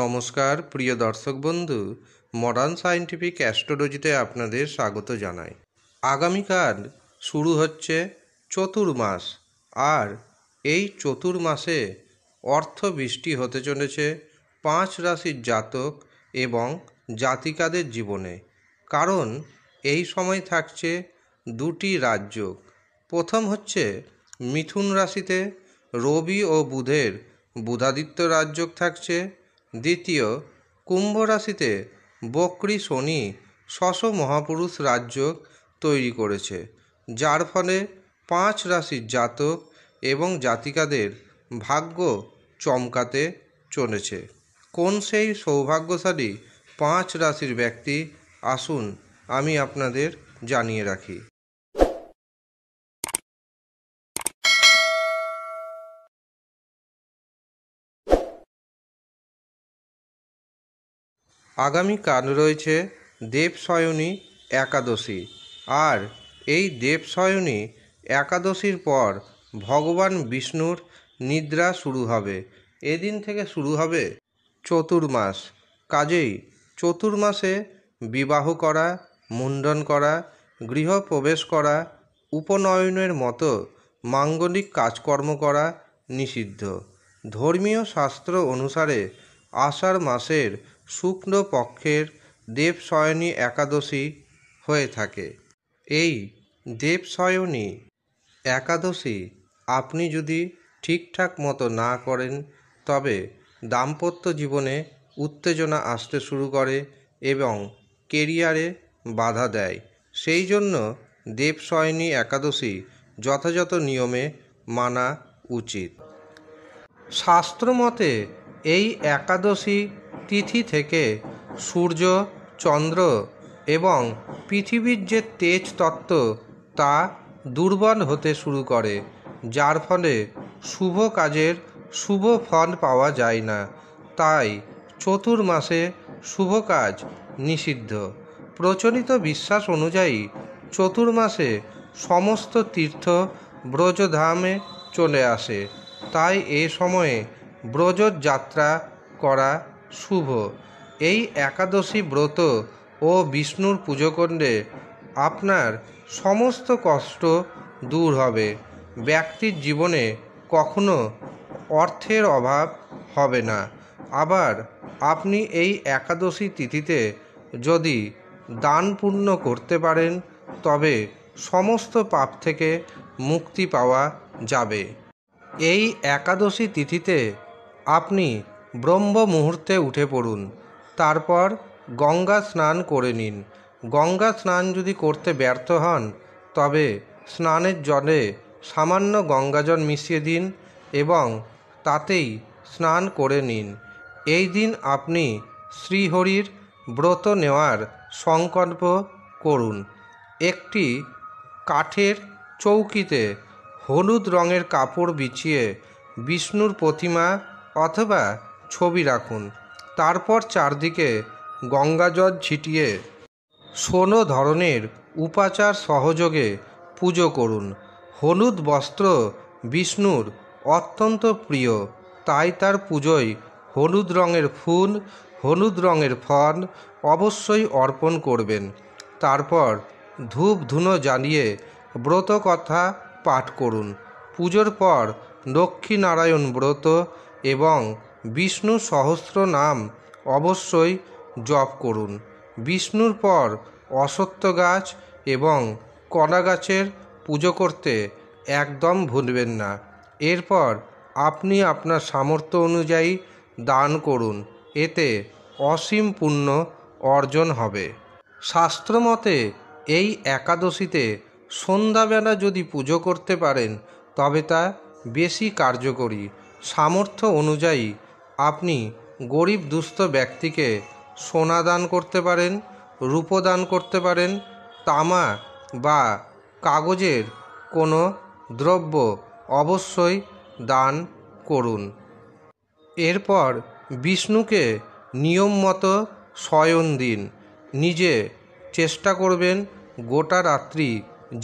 নমস্কার প্রিয় দর্শক বন্ধু মডার্ন সায়েন্টিফিক অ্যাস্ট্রোলজিতে আপনাদের স্বাগত জানাই আগামীকাল শুরু হচ্ছে চতুর্মাস আর এই চতুর্মাসে অর্থ বৃষ্টি হতে চলেছে পাঁচ রাশির জাতক এবং জাতিকাদের জীবনে কারণ এই সময় থাকছে দুটি রাজযোগ প্রথম হচ্ছে মিথুন রাশিতে রবি ও বুধের বুধাদিত্য রাজযোগ থাকছে দ্বিতীয় কুম্ভ রাশিতে বক্রি শনি শশ মহাপুরুষ রাজযোগ তৈরি করেছে যার ফলে পাঁচ রাশির জাতক এবং জাতিকাদের ভাগ্য চমকাতে চলেছে কোন সেই সৌভাগ্যশালী পাঁচ রাশির ব্যক্তি আসুন আমি আপনাদের জানিয়ে রাখি আগামীকাল রয়েছে দেবশয়নী একাদশী আর এই দেবসয়নী একাদশীর পর ভগবান বিষ্ণুর নিদ্রা শুরু হবে এদিন থেকে শুরু হবে চতুর্মাস কাজেই চতুর্মাসে বিবাহ করা মুন্ডন করা গৃহ প্রবেশ করা উপনয়নের মতো মাঙ্গলিক কাজকর্ম করা নিষিদ্ধ ধর্মীয় শাস্ত্র অনুসারে আষাঢ় মাসের শুক্ল পক্ষের দেবসয়নী একাদশী হয়ে থাকে এই দেবশয়নী একাদশী আপনি যদি ঠিকঠাক মতো না করেন তবে দাম্পত্য জীবনে উত্তেজনা আসতে শুরু করে এবং কেরিয়ারে বাধা দেয় সেই জন্য দেবসয়নী একাদশী যথাযথ নিয়মে মানা উচিত শাস্ত্রমতে এই একাদশী তিথি থেকে সূর্য চন্দ্র এবং পৃথিবীর যে তেজ তত্ত্ব তা দুর্বল হতে শুরু করে যার ফলে শুভ কাজের শুভ ফল পাওয়া যায় না তাই চতুর্মাসে শুভ কাজ নিষিদ্ধ প্রচলিত বিশ্বাস অনুযায়ী চতুর্মাসে সমস্ত তীর্থ ব্রজধামে চলে আসে তাই এ সময়ে ব্রজর যাত্রা করা শুভ এই একাদশী ব্রত ও বিষ্ণুর পুজো করলে আপনার সমস্ত কষ্ট দূর হবে ব্যক্তির জীবনে কখনো অর্থের অভাব হবে না আবার আপনি এই একাদশী তিথিতে যদি দান পূর্ণ করতে পারেন তবে সমস্ত পাপ থেকে মুক্তি পাওয়া যাবে এই একাদশী তিথিতে আপনি ব্রহ্ম মুহূর্তে উঠে পড়ুন তারপর গঙ্গা স্নান করে নিন গঙ্গা স্নান যদি করতে ব্যর্থ হন তবে স্নানের জলে সামান্য গঙ্গাজল মিশিয়ে দিন এবং তাতেই স্নান করে নিন এই দিন আপনি শ্রীহরির ব্রত নেওয়ার সংকল্প করুন একটি কাঠের চৌকিতে হলুদ রঙের কাপড় বিছিয়ে বিষ্ণুর প্রতিমা অথবা ছবি রাখুন তারপর চারদিকে গঙ্গাজল ছিটিয়ে সোনো ধরনের উপাচার সহযোগে পুজো করুন হলুদ বস্ত্র বিষ্ণুর অত্যন্ত প্রিয় তাই তার পুজোয় হলুদ রঙের ফুল হলুদ রঙের ফল অবশ্যই অর্পণ করবেন তারপর ধূপ ধুনো জ্বালিয়ে ব্রত কথা পাঠ করুন পুজোর পর লক্ষ্মীনারায়ণ ব্রত এবং বিষ্ণু সহস্র নাম অবশ্যই জপ করুন বিষ্ণুর পর অশ্বত্থ গাছ এবং কলা গাছের পুজো করতে একদম ভুলবেন না এরপর আপনি আপনার সামর্থ্য অনুযায়ী দান করুন এতে অসীম পুণ্য অর্জন হবে শাস্ত্রমতে এই একাদশীতে সন্ধ্যাবেলা যদি পুজো করতে পারেন তবে তা বেশি কার্যকরী সামর্থ্য অনুযায়ী আপনি গরিব দুস্থ ব্যক্তিকে সোনা দান করতে পারেন রূপদান করতে পারেন তামা বা কাগজের কোনো দ্রব্য অবশ্যই দান করুন এরপর বিষ্ণুকে নিয়ম মতো শয়ন দিন নিজে চেষ্টা করবেন গোটা রাত্রি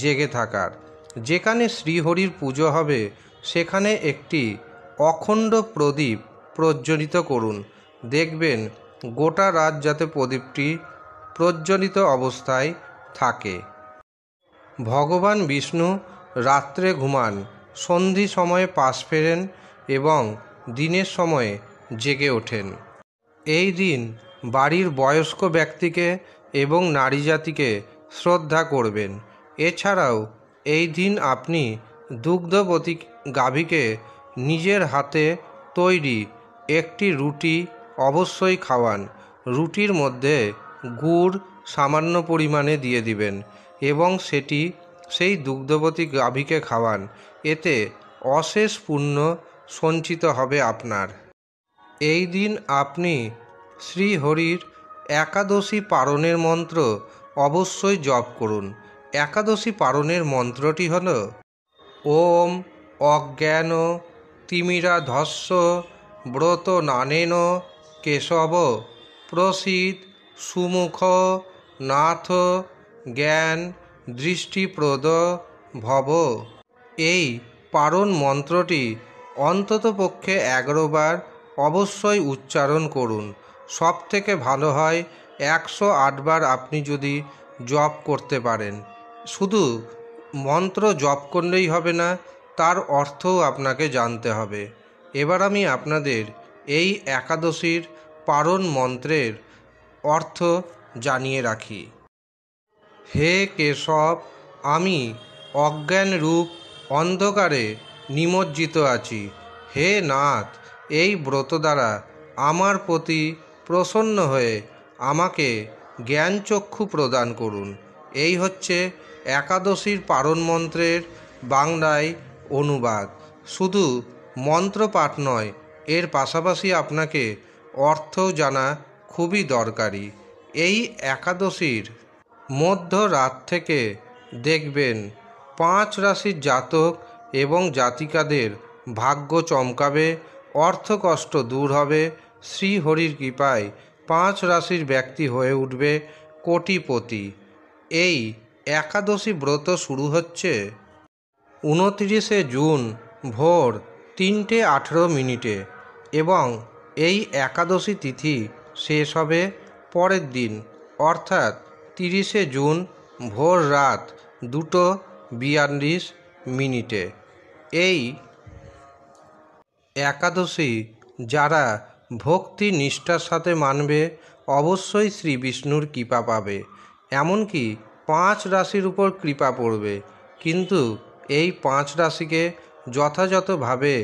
জেগে থাকার যেখানে শ্রীহরির পুজো হবে সেখানে একটি অখণ্ড প্রদীপ প্রজ্জ্বলিত করুন দেখবেন গোটা রাত যাতে প্রদীপটি প্রজ্বলিত অবস্থায় থাকে ভগবান বিষ্ণু রাত্রে ঘুমান সন্ধি সময়ে পাশ ফেরেন এবং দিনের সময়ে জেগে ওঠেন এই দিন বাড়ির বয়স্ক ব্যক্তিকে এবং নারী জাতিকে শ্রদ্ধা করবেন এছাড়াও এই দিন আপনি দুগ্ধবতী গাভীকে নিজের হাতে তৈরি একটি রুটি অবশ্যই খাওয়ান রুটির মধ্যে গুড় সামান্য পরিমাণে দিয়ে দিবেন এবং সেটি সেই দুগ্ধবতী গাভীকে খাওয়ান এতে অশেষ পুণ্য সঞ্চিত হবে আপনার এই দিন আপনি শ্রীহরির একাদশী পারণের মন্ত্র অবশ্যই জপ করুন একাদশী পারণের মন্ত্রটি হল ওম অজ্ঞান তিমিরা ধস্য ব্রত নানেন কেশব প্রসিদ সুমুখ নাথ জ্ঞান দৃষ্টিপ্রদ ভব এই পারণ মন্ত্রটি অন্ততপক্ষে এগারোবার অবশ্যই উচ্চারণ করুন সব থেকে ভালো হয় একশো আটবার আপনি যদি জপ করতে পারেন শুধু মন্ত্র জপ করলেই হবে না তার অর্থও আপনাকে জানতে হবে এবার আমি আপনাদের এই একাদশীর পারণ মন্ত্রের অর্থ জানিয়ে রাখি হে কেশব আমি অজ্ঞান রূপ অন্ধকারে নিমজ্জিত আছি হে নাথ এই ব্রত দ্বারা আমার প্রতি প্রসন্ন হয়ে আমাকে জ্ঞানচক্ষু প্রদান করুন এই হচ্ছে একাদশীর পারণ মন্ত্রের বাংলায় অনুবাদ শুধু মন্ত্র পাঠ নয় এর পাশাপাশি আপনাকে অর্থ জানা খুবই দরকারি এই একাদশীর মধ্য রাত থেকে দেখবেন পাঁচ রাশির জাতক এবং জাতিকাদের ভাগ্য চমকাবে অর্থ কষ্ট দূর হবে শ্রীহরির কৃপায় পাঁচ রাশির ব্যক্তি হয়ে উঠবে কোটিপতি এই একাদশী ব্রত শুরু হচ্ছে উনত্রিশে জুন ভোর তিনটে আঠেরো মিনিটে এবং এই একাদশী তিথি শেষ হবে পরের দিন অর্থাৎ তিরিশে জুন ভোর রাত দুটো বিয়াল্লিশ মিনিটে এই একাদশী যারা ভক্তি নিষ্ঠার সাথে মানবে অবশ্যই শ্রী বিষ্ণুর কৃপা পাবে এমনকি পাঁচ রাশির উপর কৃপা পড়বে কিন্তু এই পাঁচ রাশিকে যথাযথভাবে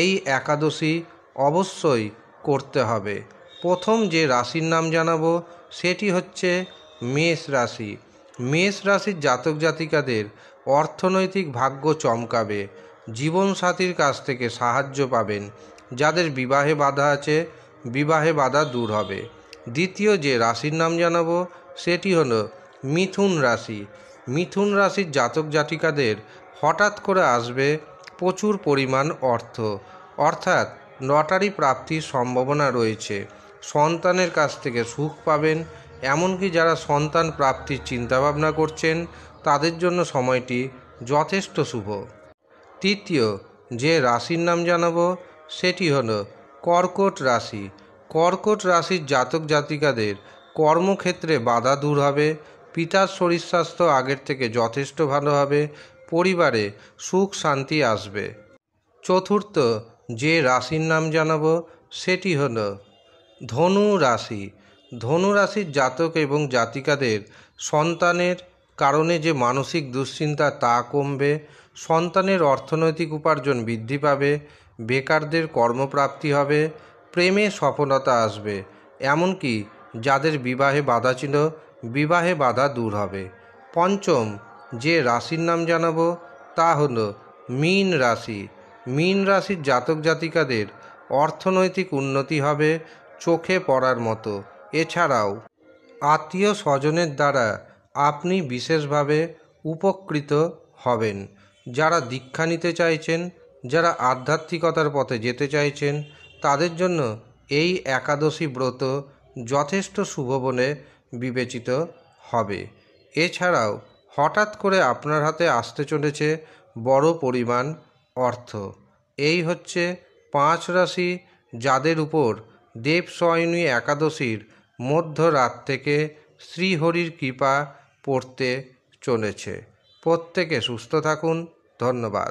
এই একাদশী অবশ্যই করতে হবে প্রথম যে রাশির নাম জানাবো সেটি হচ্ছে মেষ রাশি মেষ রাশির জাতক জাতিকাদের অর্থনৈতিক ভাগ্য চমকাবে জীবনসাথীর কাছ থেকে সাহায্য পাবেন যাদের বিবাহে বাধা আছে বিবাহে বাধা দূর হবে দ্বিতীয় যে রাশির নাম জানাবো সেটি হল মিথুন রাশি মিথুন রাশির জাতক জাতিকাদের হঠাৎ করে আসবে প্রচুর পরিমাণ অর্থ অর্থাৎ লটারি প্রাপ্তির সম্ভাবনা রয়েছে সন্তানের কাছ থেকে সুখ পাবেন এমনকি যারা সন্তান প্রাপ্তির চিন্তাভাবনা করছেন তাদের জন্য সময়টি যথেষ্ট শুভ তৃতীয় যে রাশির নাম জানাবো সেটি হলো কর্কট রাশি কর্কট রাশির জাতক জাতিকাদের কর্মক্ষেত্রে বাধা দূর হবে পিতার শরীর স্বাস্থ্য আগের থেকে যথেষ্ট ভালো হবে পরিবারে সুখ শান্তি আসবে চতুর্থ যে রাশির নাম জানাব সেটি হল ধনু রাশি ধনু রাশির জাতক এবং জাতিকাদের সন্তানের কারণে যে মানসিক দুশ্চিন্তা তা কমবে সন্তানের অর্থনৈতিক উপার্জন বৃদ্ধি পাবে বেকারদের কর্মপ্রাপ্তি হবে প্রেমে সফলতা আসবে এমনকি যাদের বিবাহে বাধা ছিল বিবাহে বাধা দূর হবে পঞ্চম যে রাশির নাম জানাবো তা হলো মীন রাশি মীন রাশির জাতক জাতিকাদের অর্থনৈতিক উন্নতি হবে চোখে পড়ার মতো এছাড়াও আত্মীয় স্বজনের দ্বারা আপনি বিশেষভাবে উপকৃত হবেন যারা দীক্ষা নিতে চাইছেন যারা আধ্যাত্মিকতার পথে যেতে চাইছেন তাদের জন্য এই একাদশী ব্রত যথেষ্ট শুভ বলে বিবেচিত হবে এছাড়াও হঠাৎ করে আপনার হাতে আসতে চলেছে বড় পরিমাণ অর্থ এই হচ্ছে পাঁচ রাশি যাদের উপর দেব সয়নী একাদশীর মধ্যরাত থেকে শ্রীহরির কৃপা পড়তে চলেছে প্রত্যেকে সুস্থ থাকুন ধন্যবাদ